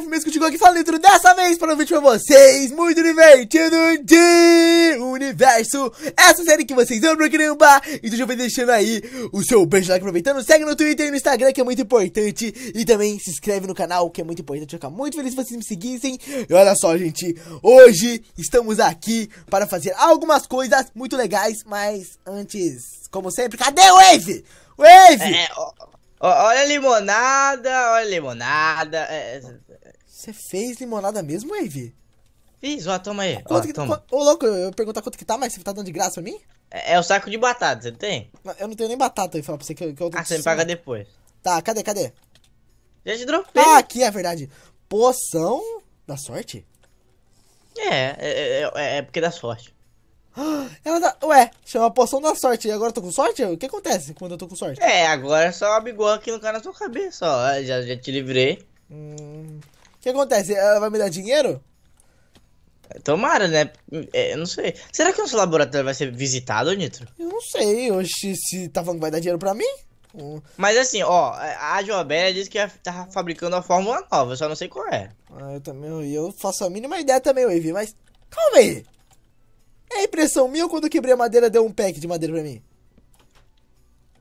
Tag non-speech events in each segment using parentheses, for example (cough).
live mesmo contigo aqui falando dentro dessa vez para um vídeo pra vocês Muito divertido de Universo Essa série que vocês amam pra caramba Então já vai deixando aí o seu beijo lá aproveitando Segue no Twitter e no Instagram que é muito importante E também se inscreve no canal que é muito importante Eu ficar muito feliz se vocês me seguissem E olha só gente, hoje estamos aqui para fazer algumas coisas muito legais Mas antes, como sempre, cadê o Wave? Wave! É, ó... Olha a limonada, olha a limonada. É, é você fez limonada mesmo, Wave? Fiz, ó, toma aí. Quanto ó, que, tá- toma. Ô, louco, eu ia perguntar quanto que tá, mas você tá dando de graça pra mim? É, é o saco de batata, você tem? Eu não tenho nem batata, aí, falo pra você que, que eu Ah, você me paga depois. Tá, cadê, cadê? Já te dropei. Ah, aqui é verdade. Poção da sorte? É, é, é, é, é porque dá sorte. Ah, ela dá. Ué, chama poção da sorte. E agora eu tô com sorte? O que acontece quando eu tô com sorte? É, agora é só uma bigorna aqui no cara na sua cabeça, ó. Já, já te livrei. Hum, que acontece? Ela vai me dar dinheiro? Tomara, né? É, eu não sei. Será que o nosso laboratório vai ser visitado, Nitro? Eu não sei. Hoje se tá falando que vai dar dinheiro pra mim? Hum. Mas assim, ó, a Jobélia disse que tá fabricando a fórmula nova, eu só não sei qual é. Ah, eu também, eu faço a mínima ideia também, Wave, mas calma aí. É impressão minha ou quando eu quebrei a madeira deu um pack de madeira pra mim?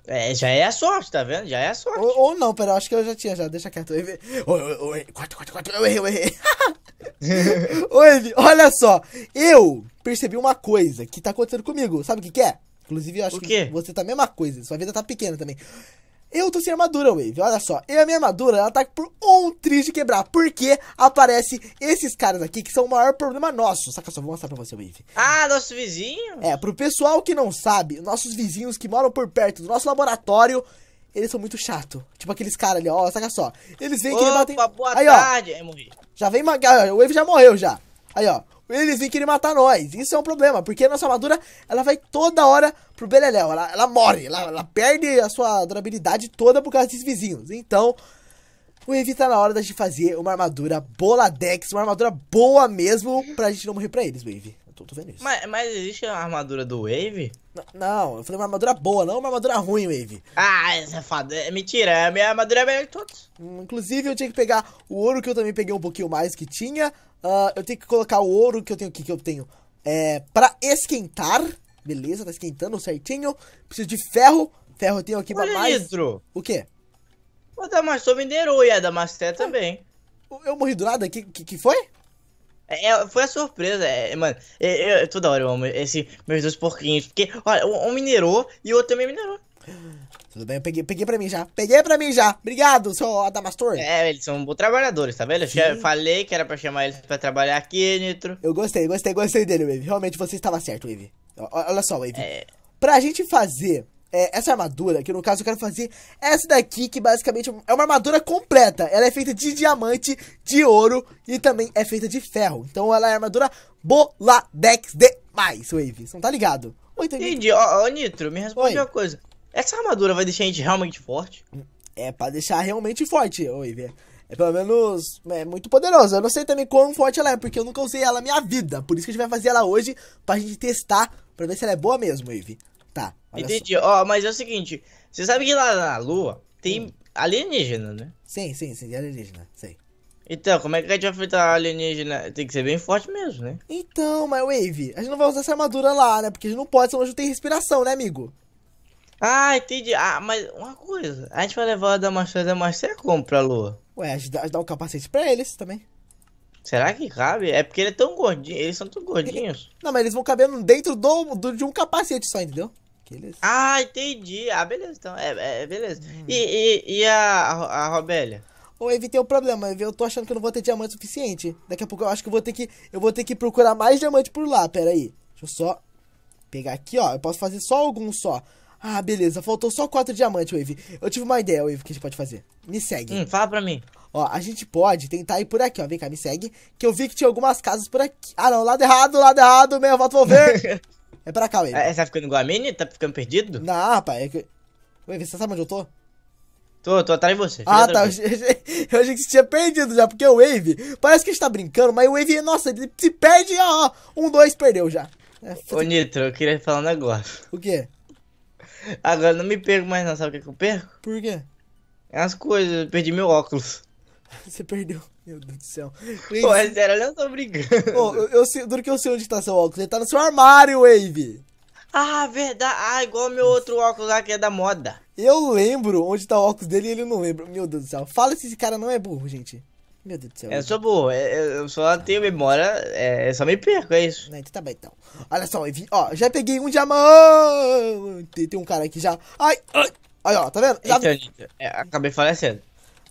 É, já é a sorte, tá vendo? Já é a sorte. Ou, ou não, pera, acho que eu já tinha, já, deixa quieto. Oi, Oi, oi. quatro, quatro, quatro, eu errei, eu errei. (laughs) Oi, Evi, olha só, eu percebi uma coisa que tá acontecendo comigo, sabe o que que é? Inclusive, eu acho que você tá a mesma coisa, sua vida tá pequena também. Eu tô sem armadura, Wave. Olha só. E a minha armadura, ela tá por um triz de quebrar. Porque aparece esses caras aqui que são o maior problema nosso. Saca só, vou mostrar pra você, Wave. Ah, nosso vizinho? É, pro pessoal que não sabe, nossos vizinhos que moram por perto do nosso laboratório, eles são muito chato. Tipo aqueles caras ali, ó, saca só. Eles vêm que batem... boa aí, tarde. Ó, já vem... Ó, ah, o Wave já morreu, já. Aí, ó eles vêm querer matar nós. Isso é um problema, porque a nossa armadura, ela vai toda hora pro beleléu. Ela, ela morre, ela, ela perde a sua durabilidade toda por causa desses vizinhos. Então, o Evi tá na hora da gente fazer uma armadura Boladex, uma armadura boa mesmo, pra gente não morrer pra eles, Wave tô, tô vendo isso. Mas, mas, existe a armadura do Wave? N não, eu falei uma armadura boa, não uma armadura ruim, Wave. Ah, essa é fada é mentira. É a minha armadura é melhor que todos. Hum, inclusive, eu tinha que pegar o ouro que eu também peguei um pouquinho mais que tinha. Uh, eu tenho que colocar o ouro que eu tenho aqui, que eu tenho é, pra esquentar. Beleza, tá esquentando certinho. Preciso de ferro. Ferro eu tenho aqui Olha pra mais. Litro. O quê? O Damastor vendeu e é a Damasté ah. também. Eu, morri do nada? Que, que, que foi? É, é, foi a surpresa, é, é mano. É, é, é, toda hora eu amo esse, meus dois porquinhos. Porque, olha, um minerou e o outro também minerou. Tudo bem, eu peguei, peguei pra mim já. Peguei pra mim já. Obrigado, seu Adamastor. É, eles são trabalhadores, tá vendo? Eu falei que era pra chamar eles pra trabalhar aqui, Nitro. Eu gostei, gostei, gostei dele, Wave. Realmente você estava certo, Wave. Olha só, Wave. É... Pra gente fazer é, essa é armadura, que no caso eu quero fazer essa daqui, que basicamente é uma armadura completa. Ela é feita de diamante, de ouro e também é feita de ferro. Então ela é armadura boladex demais, Wave. Você não tá ligado? Oi, Entendi. Ô, muito... oh, Nitro, me responde Oi. uma coisa. Essa armadura vai deixar a gente realmente forte? É, pra deixar realmente forte, Wave. É pelo menos é muito poderosa. Eu não sei também quão forte ela é, porque eu nunca usei ela na minha vida. Por isso que a gente vai fazer ela hoje pra gente testar, pra ver se ela é boa mesmo, Wave. Olha Entendi. Ó, oh, mas é o seguinte, você sabe que lá na Lua tem hum. alienígena, né? Sim, sim, sim, alienígena, sim. Então, como é que a gente vai enfrentar alienígena? Tem que ser bem forte mesmo, né? Então, mas Wave, a gente não vai usar essa armadura lá, né? Porque a gente não pode, senão a gente tem respiração, né, amigo? Ah, entendi. Ah, mas uma coisa, a gente vai levar a Damascena Damascena é como pra Lua? Ué, a gente dá, a gente dá um capacete pra eles também. Será que cabe? É porque ele é tão gordinho, eles são tão gordinhos. Não, mas eles vão cabendo dentro do, do de um capacete só, entendeu? Eles... Ah, entendi. Ah, beleza, então. É, é beleza. Hum. E, e, e, a, a Robélia? Ou evitei o problema, eu tô achando que eu não vou ter diamante suficiente. Daqui a pouco eu acho que eu vou ter que. Eu vou ter que procurar mais diamante por lá. Pera aí. Deixa eu só pegar aqui, ó. Eu posso fazer só algum só. Ah, beleza. Faltou só quatro diamantes, Wave. Eu tive uma ideia, Wave, que a gente pode fazer. Me segue. Hum, fala pra mim. Ó, a gente pode tentar ir por aqui, ó. Vem cá, me segue. Que eu vi que tinha algumas casas por aqui. Ah, não. Lado errado, lado errado. Meia volta, vou ver. (laughs) É pra cá, Wave. É, você tá ficando igual a mini? Tá ficando perdido? Não, rapaz. É que... Wave, você sabe onde eu tô? Tô, tô atrás de você. Ah, tá. Eu, eu achei que você tinha perdido já, porque o Wave. Parece que a gente tá brincando, mas o Wave, nossa, ele se perde, ó. Um, dois, perdeu já. É, Ô, Nitro, eu queria falar um negócio. O quê? Agora não me perco mais, não. Sabe o que, é que eu perco? Por quê? É As coisas, eu perdi meu óculos. Você perdeu. Meu Deus do céu. Pô, é sério, eu não tô brincando. Pô, eu, eu sei, duro que eu sei onde tá seu óculos. Ele tá no seu armário, Wave. Ah, verdade. Ah, igual meu outro óculos lá que é da moda. Eu lembro onde tá o óculos dele e ele não lembra. Meu Deus do céu. Fala se esse cara não é burro, gente. Meu Deus do céu. Eu sou burro, é, eu só tenho memória, é, eu só me perco, é isso. Não, então tá bem então. Olha só, Wave. ó, já peguei um diamante. Tem, tem um cara aqui já. Ai, ai. Aí, ó, tá vendo? Já... Então, gente, é, acabei falecendo.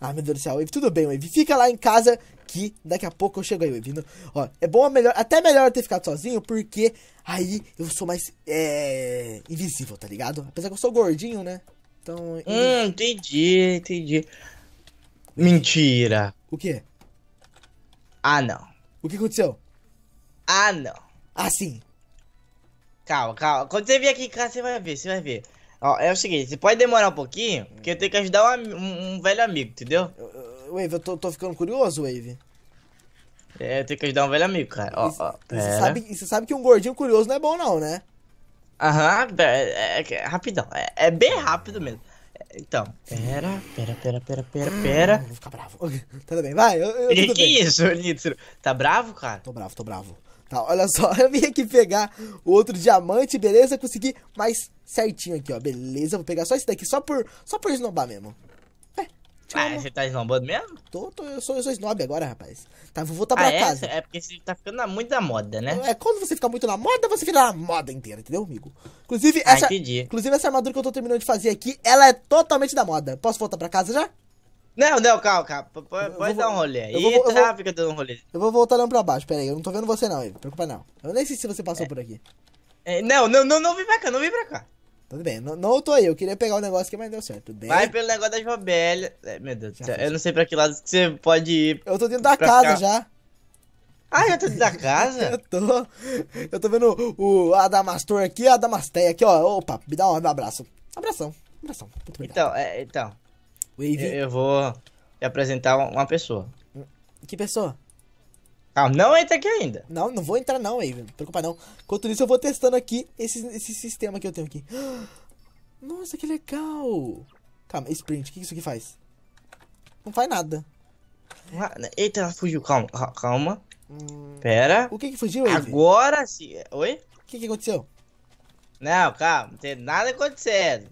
Ah, meu Deus do céu, Wave. Tudo bem, Wave. Fica lá em casa que daqui a pouco eu chego aí, Wave. ó, é bom, é melhor, até melhor eu ter ficado sozinho, porque aí eu sou mais é, invisível, tá ligado? Apesar que eu sou gordinho, né? Então. Hum, entendi, entendi. Mentira. O quê? Ah, não. O que aconteceu? Ah, não. Ah, sim. Calma, calma. Quando você vir aqui em casa, você vai ver, você vai ver. Ó, é o seguinte, você pode demorar um pouquinho, porque eu tenho que ajudar um, um, um velho amigo, entendeu? Wave, eu tô, tô ficando curioso, Wave. É, eu tenho que ajudar um velho amigo, cara. Ó, você, sabe, você sabe que um gordinho curioso não é bom, não, né? Aham, é, é, é, é rapidão. É, é bem rápido mesmo. É, então, pera, pera, pera, pera, pera, hum, pera. Hum, vou ficar bravo. (laughs) Tudo bem, vai. Eu, eu, que bem. isso, Nitro? Tá bravo, cara? Tô bravo, tô bravo. Tá, olha só, (laughs) eu vim aqui pegar o outro diamante, beleza? Consegui mais certinho aqui, ó, beleza? Vou pegar só esse daqui, só por, só por esnobar mesmo. É, ah, você tá esnobando mesmo? Tô, tô eu, sou, eu sou snob agora, rapaz. Tá, vou voltar ah, pra ah, é? casa. É porque você tá ficando muito na moda, né? É, quando você fica muito na moda, você fica na moda inteira, entendeu, amigo? Inclusive, ah, essa, ah, inclusive, essa armadura que eu tô terminando de fazer aqui, ela é totalmente da moda. Posso voltar pra casa já? Não, não, calma, calma. pode dar um rolê aí. eu tá, vou, fica dando um rolê. Eu vou voltar olhando pra baixo, pera aí. Eu não tô vendo você não, Ivo. Preocupa não. Eu nem sei se você passou é. por aqui. É, não, não, não, não vim pra cá, não vim pra cá. Tudo bem, não, não tô aí. Eu queria pegar o negócio aqui, mas deu certo. Tudo bem? Vai pelo negócio da Jovelha. É, meu Deus do céu. Eu não sei pra que lado que você pode ir. Eu tô dentro da casa cá. já. Ah, já tô dentro da (laughs) casa? eu tô. Eu tô vendo o Adamastor aqui, a Adamastéia aqui, ó. Opa, me dá um abraço. Abração, abração. Muito obrigado. Então, é, então. Wave. Eu, vou te apresentar uma pessoa. Que pessoa? Ah, não entra aqui ainda. Não, não vou entrar não, Wave. Não preocupa não. Enquanto isso, eu vou testando aqui esse, esse sistema que eu tenho aqui. (gasps) Nossa, que legal. Calma, sprint. O que isso aqui faz? Não faz nada. Ah, eita, ela fugiu. Calma, calma. Hum... Pera. O que que fugiu, Wave? Agora sim. Oi? O que que aconteceu? Não, calma. Não tem nada acontecendo.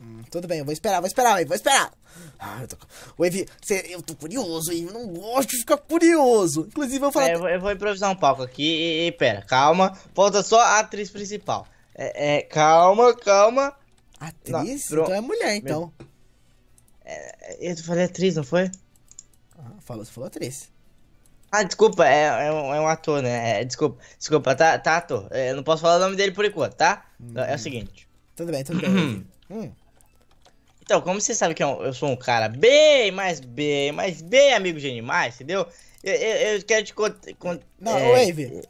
Hum, tudo bem, eu vou esperar, vou esperar, Wave. Vou esperar. Ah, eu, tô... você... eu tô curioso, eu Não gosto de ficar curioso. Inclusive, eu É, eu, vou, eu vou improvisar um palco aqui. E, e, pera, calma. Falta só a atriz principal. É, é calma, calma. Atriz? Não, então é mulher, então. É, é, eu falei atriz, não foi? Ah, falou, você falou atriz. Ah, desculpa, é, é, um, é um ator, né? É, desculpa, desculpa, tá, tá ator. É, eu não posso falar o nome dele por enquanto, tá? Hum. É o hum. seguinte. Tudo bem, tudo bem. (clears throat) hum. Então, como você sabe que eu sou um cara bem, mais bem, mais bem amigo de animais, entendeu? Eu, eu, eu quero te contar. Não, é... Wave.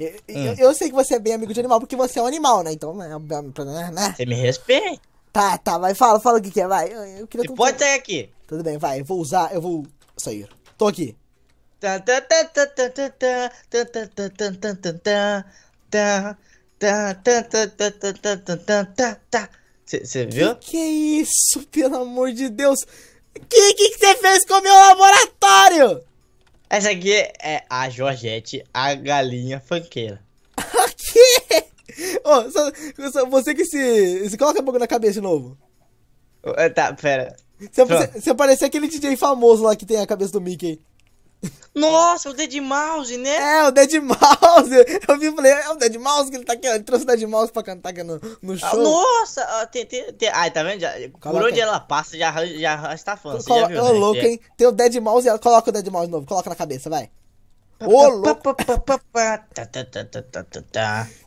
Eu, hum. eu, sei que você é bem amigo de animal porque você é um animal, né? Então, né? Você me respeita. Tá, tá, vai, fala, fala o que, que é, vai. Eu, queria você pode sair aqui. Tudo bem, vai, eu vou usar, eu vou sair. Tô aqui. Você viu? Que, que é isso, (laughs) pelo amor de Deus? Que que você fez com o meu laboratório? Essa aqui é a Georgette, a galinha fanqueira. que? (laughs) quê? Oh, só, só, você que se, coloca a boca na cabeça de novo. Tá, pera. Você, você, você aquele DJ famoso lá que tem a cabeça do Mickey. Nossa, o Dead Mouse, né? É, o Dead Mouse. (laughs) Eu vi e falei, é o Dead Mouse que ele tá aqui. Ele trouxe o Dead Mouse pra cantar aqui no, no ah, show. Nossa, ah, tem, tem, tem. Ai, tá vendo? Já, por onde ela passa, já, já está fã. Você já viu, Ô, né? louco, é. hein? Tem o Dead Mouse e ela coloca o Dead Mouse de novo. Coloca na cabeça, vai. Ô, louco.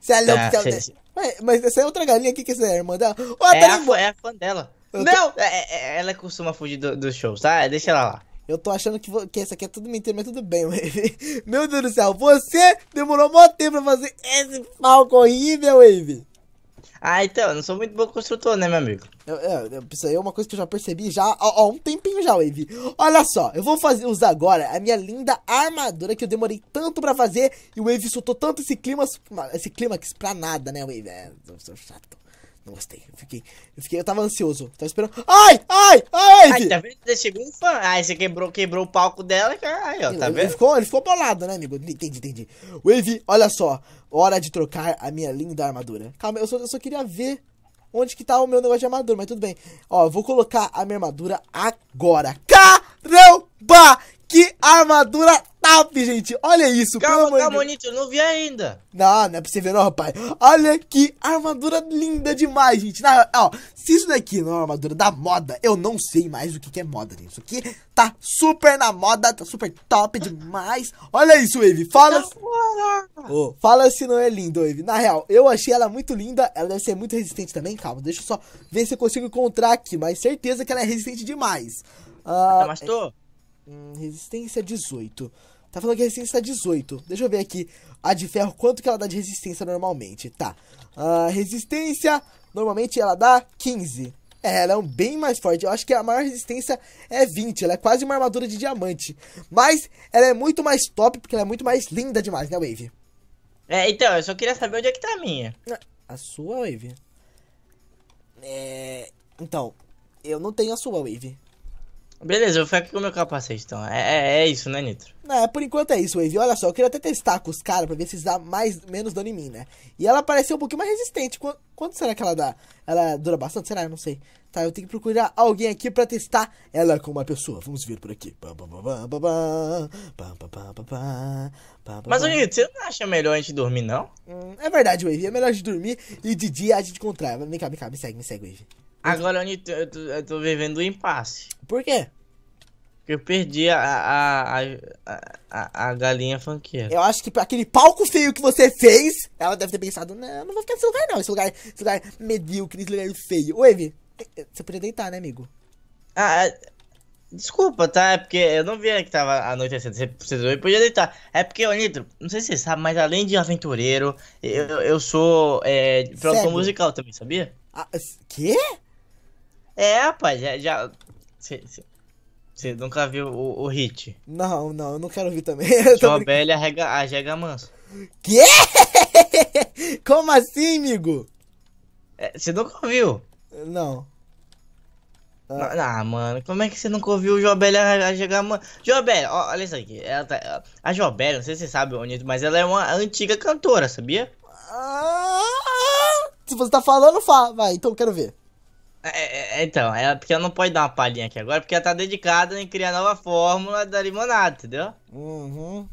Você é louco, ah, você é Mas essa é outra galinha aqui que você é irmã dela? Ô, é, a, é a fã dela. Não, é, é, ela costuma fugir do, do show, tá? Deixa ela lá. Eu tô achando que, que aqui é tudo mentira, mas tudo bem, (laughs) Wave. Meu Deus do céu, você demorou mó tempo pra fazer esse palco horrível, Wave. Ah, então, eu não sou muito bom construtor, né, meu amigo? Eu, é, eu, isso aí é uma coisa que eu já percebi já há, um tempinho já, Wave. Olha só, eu vou fazer, usar agora a minha linda armadura que eu demorei tanto pra fazer e o Wave soltou tanto esse clima, esse climax pra nada, né, Wave? É, eu sou chato. Não gostei. Eu fiquei. Eu fiquei, eu tava ansioso. Tava esperando. Ai! Ai! Ai! Ai, tá vendo? Você chegou um fã. Ai, você quebrou, quebrou o palco dela, cara. Aí, ó, tá ele, vendo? Ele ficou, ele ficou bolado, né, amigo? Entendi, entendi. Wave, olha só. Hora de trocar a minha linda armadura. Calma, eu só, eu só queria ver onde que tá o meu negócio de armadura, mas tudo bem. Ó, eu vou colocar a minha armadura agora. Caramba! Que armadura top, gente. Olha isso, calma, pelo Calma, Nito, eu não vi ainda. Não, não é pra você ver não, rapaz. Olha que armadura linda demais, gente. Na, ó, se isso daqui não é uma armadura da moda, eu não sei mais o que, que é moda, gente. Isso aqui tá super na moda, tá super top demais. Olha isso, Wave. Fala... Oh, fala se não é lindo, Wave. Na real, eu achei ela muito linda. Ela deve ser muito resistente também. Calma, deixa eu só ver se eu consigo encontrar aqui. Mas certeza que ela é resistente demais. Uh, ah, mas tô... É, hum, resistência 18. Tá falando que a resistência tá 18. Deixa eu ver aqui. A de ferro, quanto que ela dá de resistência normalmente? Tá. A resistência, normalmente ela dá 15. É, ela é um bem mais forte. Eu acho que a maior resistência é 20. Ela é quase uma armadura de diamante. Mas ela é muito mais top, porque ela é muito mais linda demais, né, Wave? É, então, eu só queria saber onde é que tá a minha. Ah, a sua, Wave? É... Então, eu não tenho a sua, Wave. Beleza, eu vou ficar aqui com o meu capacete, então. É, é, é isso, né, Nitro? É, por enquanto é isso, Wave. Olha só, eu queria até testar com os caras pra ver se dá mais, menos dano em mim, né? E ela pareceu um pouquinho mais resistente. Quanto, quanto será que ela dá? Ela dura bastante? Será? Eu não sei. Tá, eu tenho que procurar alguém aqui pra testar ela com uma pessoa. Vamos ver por aqui. Mas, Nitro, você não acha melhor a gente dormir, não? Hum, é verdade, Wave. É melhor a gente dormir e de dia a gente encontrar. Vem cá, vem cá, me segue, me segue, Wave. Agora eu tô, eu tô, vivendo um impasse. Por quê? Porque eu perdi a, a, a, a, a galinha fanqueira. Eu acho que aquele palco feio que você fez, ela deve ter pensado, não, não vou ficar nesse lugar não, esse lugar, esse lugar medíocre, esse lugar feio. Ô, Evi, você podia deitar, né, amigo? Ah, é, Desculpa, tá? É porque eu não via que tava anoitecendo. Você precisou podia deitar. É porque, ô Nitro, não sei se você sabe, mas além de aventureiro, eu, eu sou é, produtor musical também, sabia? Ah, quê? É, rapaz, já. já... Cê, cê... Você nunca viu o, o Hit? Não, não, eu não quero ver também. (laughs) João Bell a arrega manso. Quê? (laughs) Como assim, amigo? Você é, nunca ouviu? Não. Ah. ah. mano, como é que você nunca ouviu o Jobel arrega manso? Jobel, ó, olha isso aqui. Ela tá, a Jobel, não sei se você sabe onde, mas ela é uma antiga cantora, sabia? Ah, se você tá falando, fala. Vai, então eu quero ver. É, é, é, então, é porque ela não pode dar uma palhinha aqui agora, porque ela tá dedicada em criar nova fórmula da limonada, entendeu? Uhum.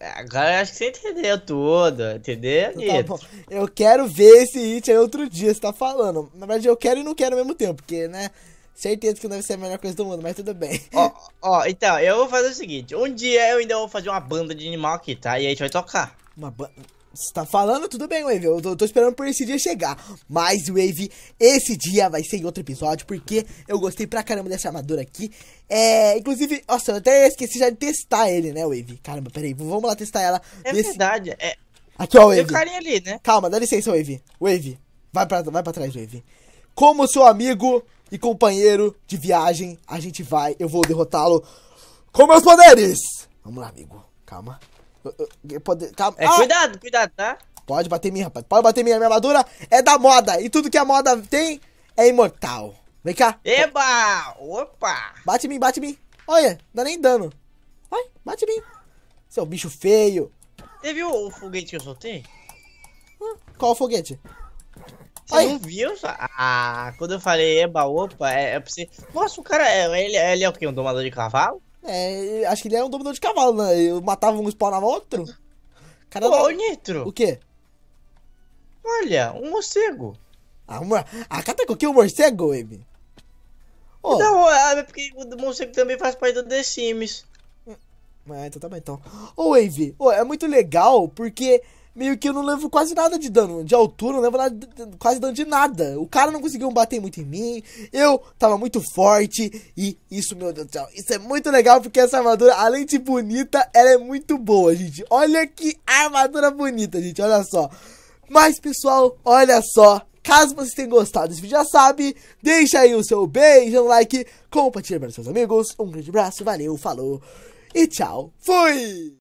É, agora eu acho que você entendeu tudo, entendeu, então, tá bom. Eu quero ver esse hit aí outro dia, você tá falando. Na verdade, eu quero e não quero ao mesmo tempo, porque, né? Certeza que não deve ser a melhor coisa do mundo, mas tudo bem. Ó, (laughs) então, eu vou fazer o seguinte: um dia eu ainda vou fazer uma banda de animal aqui, tá? E a gente vai tocar. Uma banda. Você tá falando, tudo bem, Wave. Eu tô, tô, esperando por esse dia chegar. Mas, Wave, esse dia vai ser em outro episódio, porque eu gostei pra caramba dessa armadura aqui. É, inclusive, nossa, eu até esqueci já de testar ele, né, Wave? Caramba, peraí, vamos lá testar ela. É nesse... verdade, é. Aqui, ó, Wave. Tem carinha ali, né? Calma, dá licença, Wave. Wave, vai pra, vai pra trás, Wave. Como seu amigo e companheiro de viagem, a gente vai, eu vou derrotá-lo com meus poderes. Vamos lá, amigo. Calma. Calma. É, ah! Cuidado, cuidado, tá? Pode bater em mim, rapaz. Pode bater em mim. A minha armadura é da moda. E tudo que a moda tem é imortal. Vem cá. Eba! Opa! Bate em mim, bate em mim. Olha, não dá nem dano. Vai, bate em mim. Seu bicho feio. Você viu o foguete que eu soltei? Qual foguete? Você Aí. não viu? Ah, quando eu falei eba, opa, é, é pra você... Nossa, o cara, é, ele, ele é o quê? Um domador de cavalo? É, acho que ele era um dominador de cavalo, né? Eu matava um spawnava outro. Cara, Ô, não... Nitro! O quê? Olha, um morcego. Ah, uma... com Katako que um morcego, M? Oh. Não, é, é porque o morcego também faz parte do The Sims. Ah, então tá bom, então. Ô, oh, Wave, oh, é muito legal porque meio que eu não levo quase nada de dano de altura, não levo nada, quase dano de nada. O cara não conseguiu bater muito em mim, eu tava muito forte e isso, meu Deus do céu, isso é muito legal porque essa armadura, além de bonita, ela é muito boa, gente. Olha que armadura bonita, gente, olha só. Mas, pessoal, olha só, Caso vocês tenham gostado desse vídeo, já sabe, deixa aí o seu beijo um like, compartilha para seus amigos, um grande abraço, valeu, falou e tchau, fui!